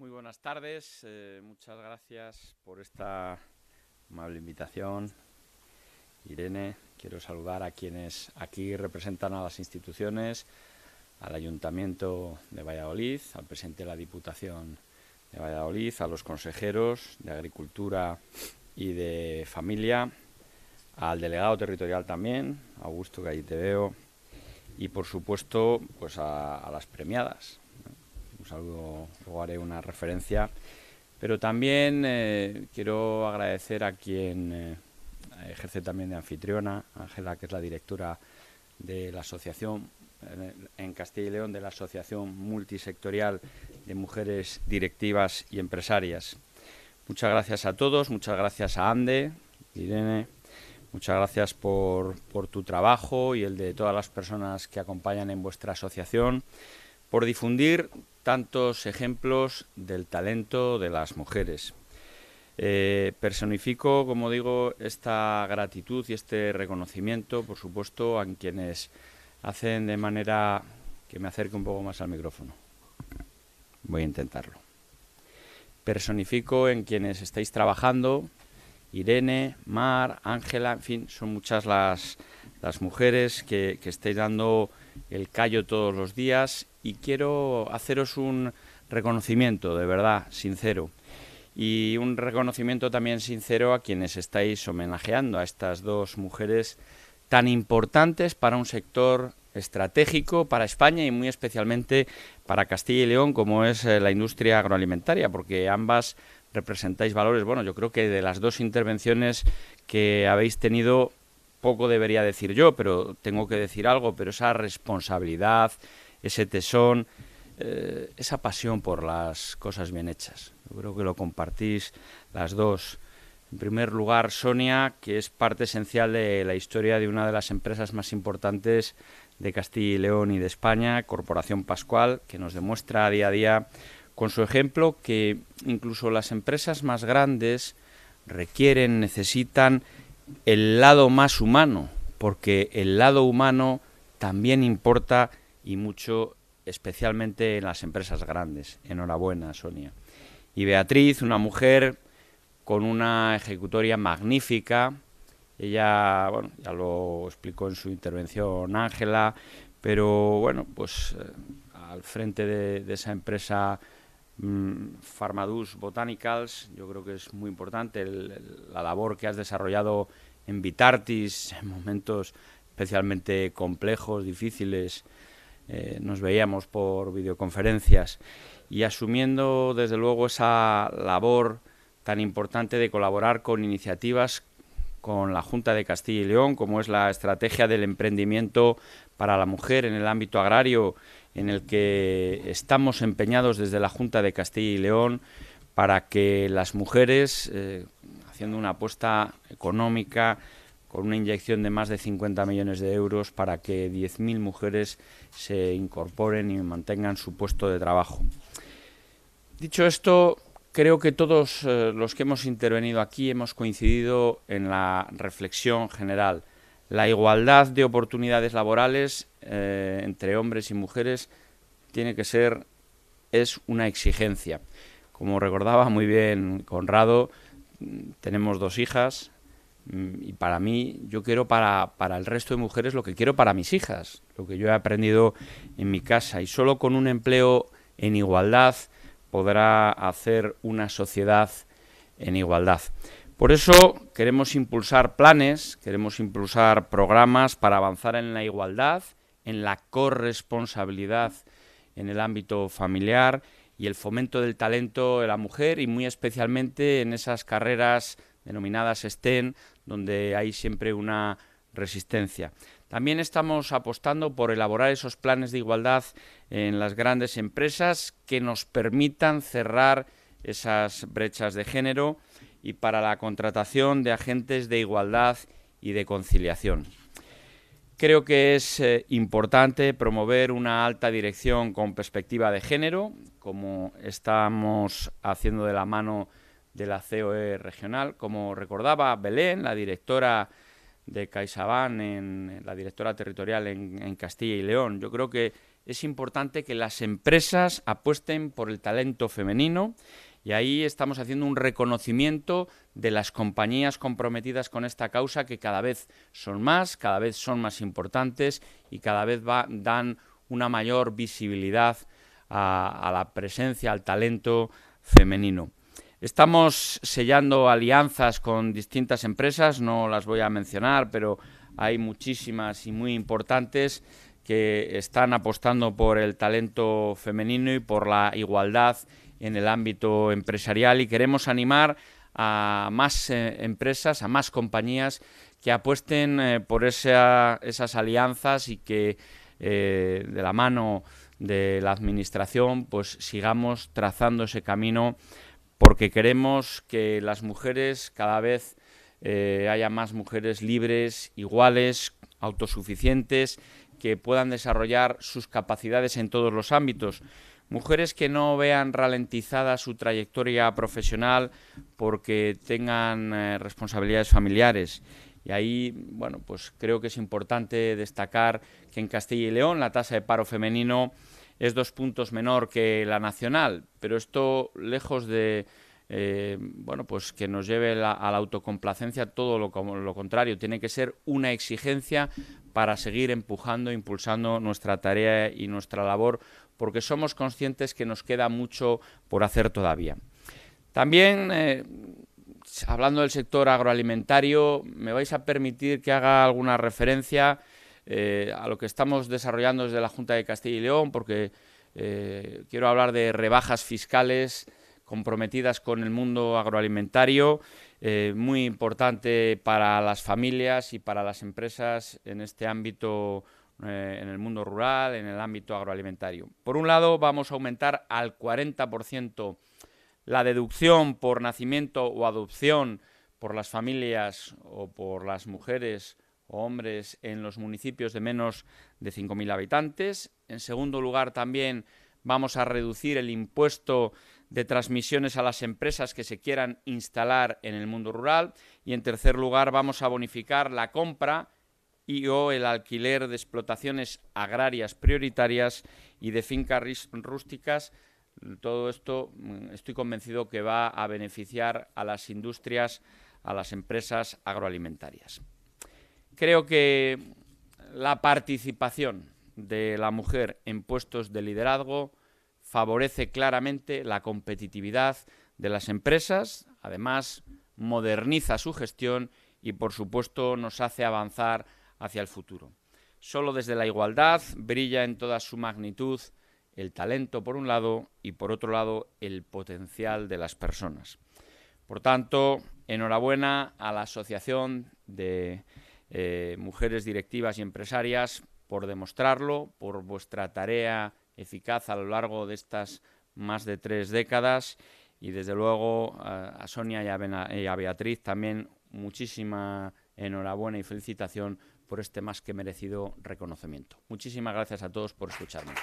Muy buenas tardes, eh, muchas gracias por esta amable invitación. Irene, quiero saludar a quienes aquí representan a las instituciones, al Ayuntamiento de Valladolid, al presidente de la Diputación de Valladolid, a los consejeros de Agricultura y de Familia, al delegado territorial también, Augusto, que allí te veo, y por supuesto pues a las premiadas, saludo, pues luego haré una referencia. Pero también eh, quiero agradecer a quien eh, ejerce también de anfitriona, Ángela, que es la directora de la asociación en Castilla y León de la Asociación Multisectorial de Mujeres Directivas y Empresarias. Muchas gracias a todos, muchas gracias a Ande, Irene, muchas gracias por tu trabajo y el de todas las personas que acompañan en vuestra asociación por difundir tantos ejemplos del talento de las mujeres. Eh, personifico, como digo, esta gratitud y este reconocimiento, por supuesto, a quienes hacen de manera que me acerque un poco más al micrófono. Voy a intentarlo. Personifico en quienes estáis trabajando, Irene, Mar, Ángela, en fin, son muchas las, las mujeres que, estáis dando el callo todos los días y quiero haceros un reconocimiento de verdad, sincero. Y un reconocimiento también sincero a quienes estáis homenajeando, a estas dos mujeres tan importantes para un sector estratégico para España y muy especialmente para Castilla y León, como es eh, la industria agroalimentaria, porque ambas representáis valores. Bueno, yo creo que de las dos intervenciones que habéis tenido, poco debería decir yo, pero tengo que decir algo, pero esa responsabilidad, ese tesón, eh, esa pasión por las cosas bien hechas. Yo creo que lo compartís las dos. En primer lugar, Sonia, que es parte esencial de la historia de una de las empresas más importantes de Castilla y León y de España, Corporación Pascual, que nos demuestra día a día con su ejemplo que incluso las empresas más grandes requieren, necesitan el lado más humano, porque el lado humano también importa y mucho, especialmente en las empresas grandes. Enhorabuena, Sonia. Y Beatriz, una mujer con una ejecutoria magnífica. Ella, bueno, ya lo explicó en su intervención Ángela, pero bueno, pues eh, al frente de esa empresa Mm, Farmadus Botanicals, yo creo que es muy importante la labor que has desarrollado en Vitartis, en momentos especialmente complejos, difíciles. Eh, nos veíamos por videoconferencias y asumiendo desde luego esa labor tan importante de colaborar con iniciativas con la Junta de Castilla y León, como es la estrategia del emprendimiento para la mujer en el ámbito agrario, en el que estamos empeñados desde la Junta de Castilla y León para que las mujeres, eh, haciendo una apuesta económica, con una inyección de más de 50 millones de euros para que 10.000 mujeres se incorporen y mantengan su puesto de trabajo. Dicho esto, creo que todos eh, los que hemos intervenido aquí hemos coincidido en la reflexión general. La igualdad de oportunidades laborales eh, entre hombres y mujeres tiene que ser, es una exigencia. Como recordaba muy bien Conrado, tenemos dos hijas mm, y para mí, yo quiero para, para el resto de mujeres lo que quiero para mis hijas, lo que yo he aprendido en mi casa. Y solo con un empleo en igualdad podrá hacer una sociedad en igualdad. Por eso queremos impulsar planes, queremos impulsar programas para avanzar en la igualdad, en la corresponsabilidad en el ámbito familiar y el fomento del talento de la mujer y muy especialmente en esas carreras denominadas STEM, donde hay siempre una resistencia. También estamos apostando por elaborar esos planes de igualdad en las grandes empresas que nos permitan cerrar esas brechas de género y para la contratación de agentes de igualdad y de conciliación. Creo que es eh, importante promover una alta dirección con perspectiva de género, como estamos haciendo de la mano de la COE regional. Como recordaba Belén, la directora de CaixaBank, en, la directora territorial en Castilla y León, yo creo que es importante que las empresas apuesten por el talento femenino y ahí estamos haciendo un reconocimiento de las compañías comprometidas con esta causa que cada vez son más, cada vez son más importantes y cada vez dan una mayor visibilidad a la presencia, al talento femenino. Estamos sellando alianzas con distintas empresas, no las voy a mencionar, pero hay muchísimas y muy importantes que están apostando por el talento femenino y por la igualdad en el ámbito empresarial y queremos animar a más eh, empresas, a más compañías que apuesten eh, por esas alianzas y que eh, de la mano de la Administración pues sigamos trazando ese camino porque queremos que las mujeres cada vez haya más mujeres libres, iguales, autosuficientes, que puedan desarrollar sus capacidades en todos los ámbitos. Mujeres que no vean ralentizada su trayectoria profesional porque tengan eh, responsabilidades familiares. Y ahí, bueno, pues creo que es importante destacar que en Castilla y León la tasa de paro femenino es dos puntos menor que la nacional, pero esto lejos de eh, bueno, pues que nos lleve a la autocomplacencia, todo lo, lo contrario, tiene que ser una exigencia para seguir empujando, impulsando nuestra tarea y nuestra labor, porque somos conscientes que nos queda mucho por hacer todavía. También, eh, hablando del sector agroalimentario, me vais a permitir que haga alguna referencia eh, a lo que estamos desarrollando desde la Junta de Castilla y León, porque quiero hablar de rebajas fiscales comprometidas con el mundo agroalimentario, eh, muy importante para las familias y para las empresas en este ámbito, eh, en el mundo rural, en el ámbito agroalimentario. Por un lado, vamos a aumentar al 40% la deducción por nacimiento o adopción por las familias o por las mujeres o hombres en los municipios de menos de 5.000 habitantes. En segundo lugar, también vamos a reducir el impuesto de transmisiones a las empresas que se quieran instalar en el mundo rural. Y en tercer lugar, vamos a bonificar la compra y o el alquiler de explotaciones agrarias prioritarias y de fincas rústicas. Todo esto mm, estoy convencido que va a beneficiar a las industrias, a las empresas agroalimentarias. Creo que la participación de la mujer en puestos de liderazgo favorece claramente la competitividad de las empresas, además moderniza su gestión y por supuesto nos hace avanzar hacia el futuro. Solo desde la igualdad brilla en toda su magnitud el talento por un lado y por otro lado el potencial de las personas. Por tanto, enhorabuena a la Asociación de eh, Mujeres Directivas y Empresarias por demostrarlo, por vuestra tarea eficaz a lo largo de estas más de tres décadas y desde luego a Sonia y a Beatriz también muchísima enhorabuena y felicitación por este más que merecido reconocimiento. Muchísimas gracias a todos por escucharnos.